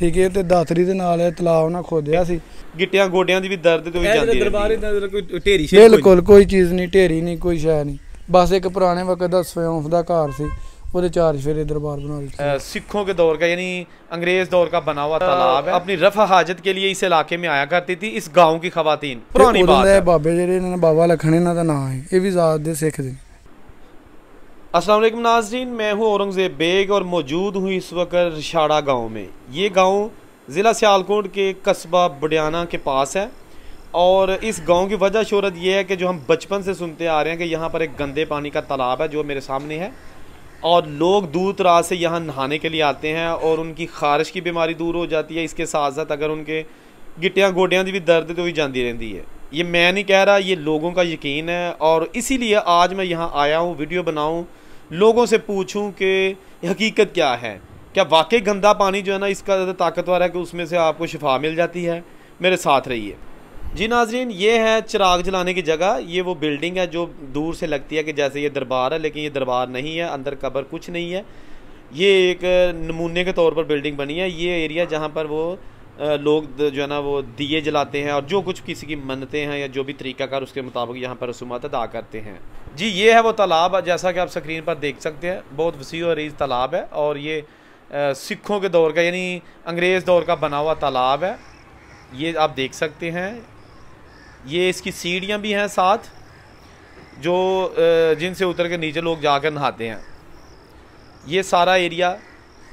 ਠੀਕ ਹੈ ਤੇ ਦਾਤਰੀ ਦੇ ਨਾਲ ਇਹ ਤਲਾਬ ਉਹਨਾਂ ਖੋਦਿਆ ਸੀ ਗਿੱਟਿਆਂ ਗੋਡਿਆਂ ਦੀ ਵੀ ਦਰਦ ਤੇ ਵੀ ਜਾਂਦੀ ਹੈ ਇਹ ਦਰਬਾਰ ਇਦਾਂ ਕੋਈ ਢੇਰੀ ਸ਼ੇਰ ਬਿਲਕੁਲ ਕੋਈ ਚੀਜ਼ ਨਹੀਂ ਢੇਰੀ ਨਹੀਂ ਕੋਈ ਸ਼ੈ ਨਹੀਂ ਬਸ ਇੱਕ ਪੁਰਾਣੇ ਵਕਤ ਦਾ ਸਵੈਂਫ ਦਾ ਘਰ ਸੀ ਉਹਦੇ ਚਾਰ ਫੇਰੇ ਦਰਬਾਰ ਬਣਾ ਲਿਆ ਸਿੱਖੋ ਕੇ ਦੌਰ ਦਾ ਯਾਨੀ ਅੰਗਰੇਜ਼ ਦੌਰ ਦਾ ਬਣਾ ਹੋਇਆ ਤਲਾਬ ਹੈ ਆਪਣੀ ਰਫਾ ਹਾਜਤ ਕੇ ਲਈ ਇਸ ਇਲਾਕੇ ਮੇ ਆਇਆ ਕਰਤੀ ਸੀ ਇਸ گاؤں ਕੀ ਖਵਾਤੀਨ ਪੁਰਾਣੀ ਬਾਤ ਹੈ ਬਾਬੇ ਜਿਹੜੇ ਇਹਨਾਂ ਨੇ ਬਾਬਾ ਲਖਣ ਇਹਨਾਂ ਦਾ ਨਾਮ ਹੈ ਇਹ ਵੀ ਜ਼ਾਤ ਦੇ ਸਿੱਖ ਦੇ असलम नाजरीन मैं हूँ औरंगज़ेब बेग और मौजूद हूँ इस वक्त रिशाड़ा गांव में ये गांव ज़िला सियालकोट के कस्बा बडियाना के पास है और इस गांव की वजह शहरत यह है कि जो हम बचपन से सुनते आ रहे हैं कि यहाँ पर एक गंदे पानी का तालाब है जो मेरे सामने है और लोग दूर दराज से यहाँ नहाने के लिए आते हैं और उनकी खारिश की बीमारी दूर हो जाती है इसके साथ साथ अगर उनके गिटियाँ गोडियाँ की भी दर्द तो भी जाती रहती है ये मैं नहीं कह रहा ये लोगों का यकीन है और इसीलिए आज मैं यहाँ आया हूँ वीडियो बनाऊँ लोगों से पूछूं कि हकीकत क्या है क्या वाकई गंदा पानी जो है ना इसका ज़्यादा ताकतवर है कि उसमें से आपको शिफा मिल जाती है मेरे साथ रहिए जी नाजरीन ये है चिराग जलाने की जगह ये वो बिल्डिंग है जो दूर से लगती है कि जैसे ये दरबार है लेकिन ये दरबार नहीं है अंदर कबर कुछ नहीं है ये एक नमूने के तौर पर बिल्डिंग बनी है ये एरिया जहाँ पर वो लोग जो है ना वो दिए जलाते हैं और जो कुछ किसी की मनते हैं या जो भी तरीक़ाकार उसके मुताबिक यहाँ पर रसूमात अदा करते हैं जी ये है वो तालाब जैसा कि आप स्क्रीन पर देख सकते हैं बहुत वसी और रीज तालाब है और ये सिखों के दौर का यानी अंग्रेज़ दौर का बना हुआ तालाब है ये आप देख सकते हैं ये इसकी सीढ़ियाँ भी हैं साथ जो जिनसे उतर के नीचे लोग जाकर नहाते हैं ये सारा एरिया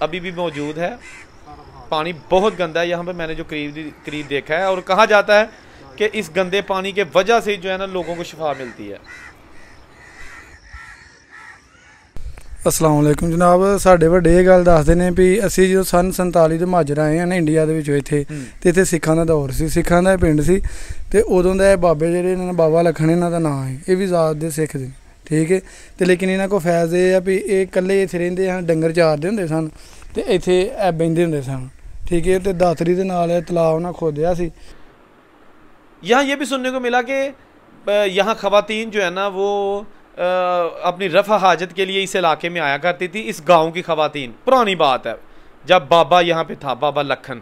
अभी भी मौजूद है पानी बहुत गंदा है यहाँ पे मैंने जो करीब करीब देखा है और कहा जाता है कि इस गंदे पानी के वजह से जो है ना लोगों को शिफा मिलती है ਅਸਲਾਮੁਅਲੈਕਮ ਜਨਾਬ ਸਾਡੇ ਵੱਡੇ ਇਹ ਗੱਲ ਦੱਸਦੇ ਨੇ ਵੀ ਅਸੀਂ ਜਦੋਂ ਸਨ 47 ਦੇ ਮਾਜਰ ਆਏ ਆ ਨਾ ਇੰਡੀਆ ਦੇ ਵਿੱਚ ਇੱਥੇ ਤੇ ਇੱਥੇ ਸਿੱਖਾਂ ਦਾ ਦੌਰ ਸੀ ਸਿੱਖਾਂ ਦਾ ਪਿੰਡ ਸੀ ਤੇ ਉਦੋਂ ਦਾ ਇਹ ਬਾਬੇ ਜਿਹੜੇ ਇਹਨਾਂ ਨੇ ਬਾਬਾ ਲਖਣ ਇਹਨਾਂ ਦਾ ਨਾਮ ਹੈ ਇਹ ਵੀ ਜ਼ਾਤ ਦੇ ਸਿੱਖ ਦੇ ਠੀਕ ਹੈ ਤੇ ਲੇਕਿਨ ਇਹਨਾਂ ਕੋ ਫੈਜ਼ ਇਹ ਆ ਵੀ ਇਹ ਇਕੱਲੇ ਇੱਥੇ ਰਹਿੰਦੇ ਹਨ ਡੰਗਰ ਚਾਰਦੇ ਹੁੰਦੇ ਸਨ ਤੇ ਇੱਥੇ ਐ ਬੈਂਦੇ ਹੁੰਦੇ ਸਨ ठीक है तो दातरी के नाल तलाब उन्हें खोदया सी यहाँ ये भी सुनने को मिला कि यहाँ ख़वातीन जो है ना वो आ, अपनी रफ़ा हाजत के लिए इस इलाके में आया करती थी इस गाँव की ख़वातीन पुरानी बात है जब बाबा यहाँ पे था बाबा लखन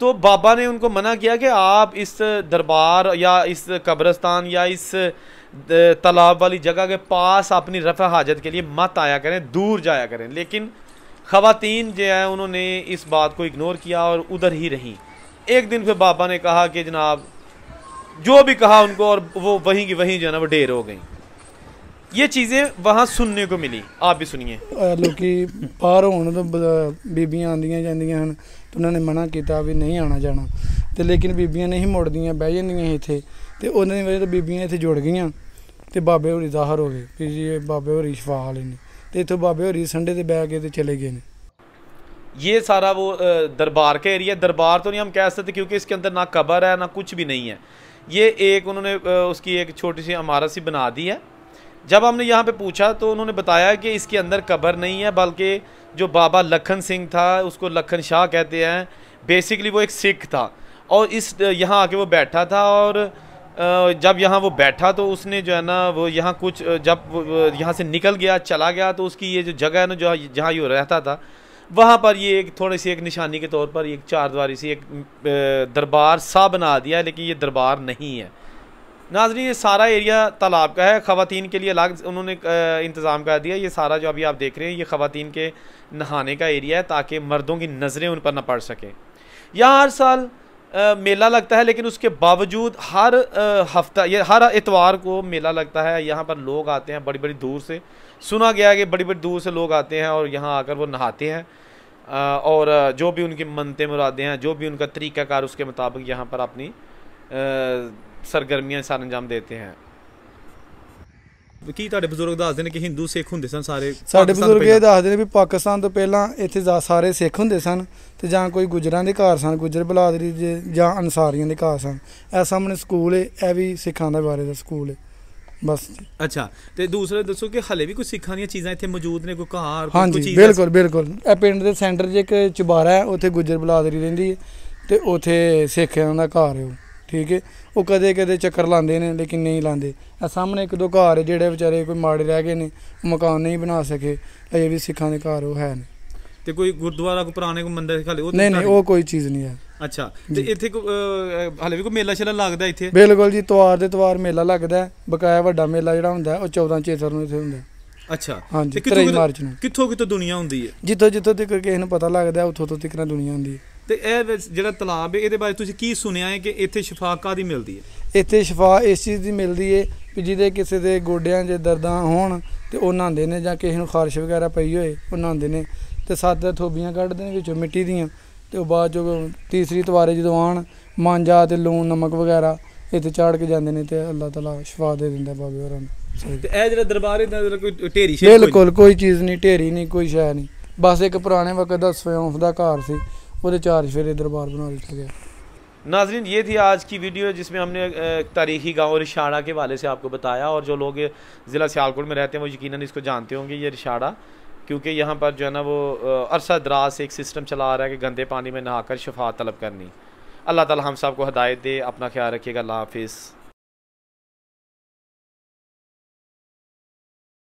तो बाबा ने उनको मना किया कि आप इस दरबार या इस कब्रस्तान या इस तालाब वाली जगह के पास अपनी रफ़ हाजत के लिए मत आया करें दूर जाया करें लेकिन ख़वान जो है उन्होंने इस बात को इग्नोर किया और उधर ही रहीं एक दिन फिर बाबा ने कहा कि जनाब जो भी कहा उनको और वो वहीं की वहीं जो है ना वो ढेर हो गई ये चीज़ें वहाँ सुनने को मिली आप भी सुनिए ਲੋਕੀ ਬਾਹਰ ਹੋਣ ਤੋਂ ਬ- ਬੀਬੀਆਂ ਆਉਂਦੀਆਂ ਜਾਂਦੀਆਂ ਹਨ ਤੇ ਉਹਨਾਂ ਨੇ ਮਨਾ ਕੀਤਾ ਵੀ ਨਹੀਂ ਆਣਾ ਜਾਣਾ ਤੇ ਲੇਕਿਨ ਬੀਬੀਆਂ ਨਹੀਂ ਮੁੜਦੀਆਂ ਬਹਿ ਜਾਂਦੀਆਂ ਸੀ ਇੱਥੇ ਤੇ ਉਹਨਾਂ ਦੀ ਵਜ੍ਹਾ ਤੋਂ ਬੀਬੀਆਂ ਇੱਥੇ ਜੁੜ ਗਈਆਂ ਤੇ ਬਾਬੇ ਹੋਰੀ ਜ਼ਾਹਰ ਹੋ ਗਏ ਵੀ ਜੀ ਇਹ ਬਾਬੇ ਹੋਰੀ ਸ਼ਫਾ ਵਾਲੇ ਨੇ तो ਇਥੋਂ ਬਾਬੇ ਹੋਰੀ संडे से बह गए तो चले गए ये सारा वो दरबार का एरिया दरबार तो नहीं हम कह सकते क्योंकि इसके अंदर ना कबर है ना कुछ भी नहीं है ये एक उन्होंने उसकी एक छोटी सी इमारत सी बना दी है जब हमने यहाँ पे पूछा तो उन्होंने बताया कि इसके अंदर कबर नहीं है बल्कि जो बाबा लखन सिंह था उसको लखन शाह कहते हैं बेसिकली वो एक सिख था और इस यहाँ आके वो बैठा था और जब यहाँ वो बैठा तो उसने जो है ना वो यहाँ कुछ जब यहाँ से निकल गया चला गया तो उसकी ये जो जगह है ना जो जहाँ ये रहता था वहाँ पर ये एक थोड़ी सी एक निशानी के तौर पर एक चार द्वारी सी एक दरबार सा बना दिया लेकिन ये दरबार नहीं है नाजरी ये सारा एरिया तालाब का है ख़वान के लिए अलग उन्होंने इंतज़ाम कर दिया ये सारा जो अभी आप देख रहे हैं ये ख़वान के नहाने का एरिया है ताकि मर्दों की नज़रें उन पर ना पड़ सकें यहाँ हर साल मेला लगता है लेकिन उसके बावजूद हर हफ्ता ये हर इतवार को मेला लगता है यहाँ पर लोग आते हैं बड़ी बड़ी दूर से सुना गया है कि बड़ी बड़ी दूर से लोग आते हैं और यहाँ आकर वो नहाते हैं और जो भी उनकी मनते मुरादें हैं जो भी उनका तरीक़ाकार उसके मुताबिक यहाँ पर अपनी सरगर्मियाँ सर अंजाम देते हैं ਕੀ ਤੁਹਾਡੇ ਬਜ਼ੁਰਗ ਦੱਸਦੇ ਨੇ ਕਿ ਹਿੰਦੂ ਸਿੱਖ ਹੁੰਦੇ ਸਨ ਸਾਰੇ ਸਾਡੇ ਬਜ਼ੁਰਗ ਇਹ ਦੱਸਦੇ ਨੇ ਵੀ ਪਾਕਿਸਤਾਨ ਤੋਂ ਪਹਿਲਾਂ ਇੱਥੇ ਸਾਰੇ ਸਿੱਖ ਹੁੰਦੇ ਸਨ ਤੇ ਜਾਂ ਕੋਈ ਗੁਜਰਾਂ ਦੇ ਘਰ ਸਨ ਗੁਜਰ ਬਲਾਦਰੀ ਦੇ ਜਾਂ ਅਨਸਾਰੀਆਂ ਦੇ ਘਰ ਸਨ ਐ ਸਾਹਮਣੇ ਸਕੂਲ ਹੈ ਇਹ ਵੀ ਸਿੱਖਾਂ ਦਾ ਬਾਰੇ ਦਾ ਸਕੂਲ ਹੈ ਬਸ ਅੱਛਾ ਤੇ ਦੂਸਰੇ ਦੱਸੋ ਕਿ ਹਲੇ ਵੀ ਕੋਈ ਸਿੱਖਾਂ ਦੀਆਂ ਚੀਜ਼ਾਂ ਇੱਥੇ ਮੌਜੂਦ ਨੇ ਕੋਈ ਘਰ ਕੋਈ ਚੀਜ਼ ਹਾਂਜੀ ਬਿਲਕੁਲ ਬਿਲਕੁਲ ਇਹ ਪਿੰਡ ਦੇ ਸੈਂਟਰ 'ਚ ਇੱਕ ਚੁਬਾਰਾ ਹੈ ਉੱਥੇ ਗੁਜਰ ਬਲਾਦਰੀ ਰਹਿੰਦੀ ਹੈ ਤੇ ਉੱਥੇ ਸਿੱਖਾਂ ਦਾ ਘਰ ਹੈ ਠੀਕ ਹੈ ਉਹ ਕਦੇ ਕਦੇ ਚੱਕਰ ਲਾਉਂਦੇ ਨੇ ਲੇਕਿਨ ਨਹੀਂ ਲਾਉਂਦੇ ਆ ਸਾਹਮਣੇ ਇੱਕ ਦੋ ਘਰ ਜਿਹੜੇ ਵਿਚਾਰੇ ਕੋਈ ਮਾੜੇ ਰਹਿ ਗਏ ਨੇ ਮਕਾਨ ਨਹੀਂ ਬਣਾ ਸਕੇ ਅਜੇ ਵੀ ਸਿੱਖਾਂ ਦੇ ਘਰ ਉਹ ਹੈ ਨੇ ਤੇ ਕੋਈ ਗੁਰਦੁਆਰਾ ਕੋ ਪੁਰਾਣੇ ਕੋ ਮੰਦਿਰ ਖਾਲੀ ਉਹ ਨਹੀਂ ਨਹੀਂ ਉਹ ਕੋਈ ਚੀਜ਼ ਨਹੀਂ ਹੈ ਅੱਛਾ ਤੇ ਇੱਥੇ ਹਲੇ ਵੀ ਕੋ ਮੇਲਾ ਸ਼ੇਲਾ ਲੱਗਦਾ ਇੱਥੇ ਬਿਲਕੁਲ ਜੀ ਤਵਾਰ ਦੇ ਤਵਾਰ ਮੇਲਾ ਲੱਗਦਾ ਬਕਾਇਆ ਵੱਡਾ ਮੇਲਾ ਜਿਹੜਾ ਹੁੰਦਾ ਉਹ 14 ਚੇਤਰ ਨੂੰ ਇੱਥੇ ਹੁੰਦਾ ਅੱਛਾ ਹਾਂਜੀ ਕਿੱਥੋਂ ਕਿੱਥੋਂ ਦੁਨੀਆ ਹੁੰਦੀ ਹੈ ਜਿੱਥੋਂ ਜਿੱਥੋਂ ਤੱਕ ਕਿਸੇ ਨੂੰ ਪਤਾ ਲੱਗਦਾ ਉੱਥੋਂ ਤੋਂ ਤੱਕ ਦੁਨੀਆ ਹੁੰਦੀ ਹੈ ਤੇ ਇਹ ਜਿਹੜਾ ਤਲਾਬ ਹੈ ਇਹਦੇ ਬਾਰੇ ਤੁਸੀਂ ਕੀ ਸੁਣਿਆ ਹੈ ਕਿ ਇੱਥੇ ਸ਼ਿਫਾ ਕਾਦੀ ਮਿਲਦੀ ਹੈ ਇੱਥੇ ਸ਼ਿਫਾ ਇਸ ਚੀਜ਼ ਦੀ ਮਿਲਦੀ ਹੈ ਕਿ ਜਿਹਦੇ ਕਿਸੇ ਦੇ ਗੋਡਿਆਂ 'ਚ ਦਰਦਾਂ ਹੋਣ ਤੇ ਉਹ ਨਹਾਉਂਦੇ ਨੇ ਜਾਂ ਕਿਸੇ ਨੂੰ ਖਾਰਸ਼ ਵਗੈਰਾ ਪਈ ਹੋਏ ਉਹ ਨਹਾਉਂਦੇ ਨੇ ਤੇ ਸੱਤ ਥੋਬੀਆਂ ਕੱਢਦੇ ਨੇ ਵਿੱਚੋਂ ਮਿੱਟੀ ਦੀਆਂ ਤੇ ਉਹ ਬਾਅਦ ਚੋਂ ਤੀਸਰੀ ਤਵਾਰੇ ਜਦੋਂ ਆਣ ਮਾਂਜਾ ਤੇ ਲੂਣ ਨਮਕ ਵਗੈਰਾ ਇੱਥੇ ਚਾੜ ਕੇ ਜਾਂਦੇ ਨੇ ਤੇ ਅੱਲਾਹ ਤਾਲਾ ਸ਼ਿਫਾ ਦੇ ਦਿੰਦਾ ਬਾਬੇ ਹੋਰਾਂ ਨੂੰ ਤੇ ਇਹ ਜਿਹੜਾ ਦਰਬਾਰ ਇਹਦਾ ਕੋਈ ਢੇਰੀ ਸ਼ੇਰ ਬਿਲਕੁਲ ਕੋਈ ਚੀਜ਼ ਨਹੀਂ ਢੇਰੀ ਨਹੀਂ ਕੋਈ ਸ਼ੈ ਨਹੀਂ ਬਸ ਇੱਕ ਪੁਰਾਣੇ ਵਕਤ ਦਾ ਸਵਿਉਂਫ ਦਾ ਘਰ ਸੀ वो चार्ज फिर दरबार बना दिया गया नाजरीन ये थी आज की वीडियो जिसमें हमने तारीखी गांव रिशाड़ा के वाले से आपको बताया और जो लोग ज़िला सियालकोट में रहते हैं वो यकीनन इसको जानते होंगे ये रिशाड़ा क्योंकि यहाँ पर जो है ना वो अरसा दराज से एक सिस्टम चला आ रहा है कि गंदे पानी में नहाकर शफात तलब करनी अल्लाह ताला हम सबको हदायत दे अपना ख्याल रखिएगा अल्लाह हाफिज़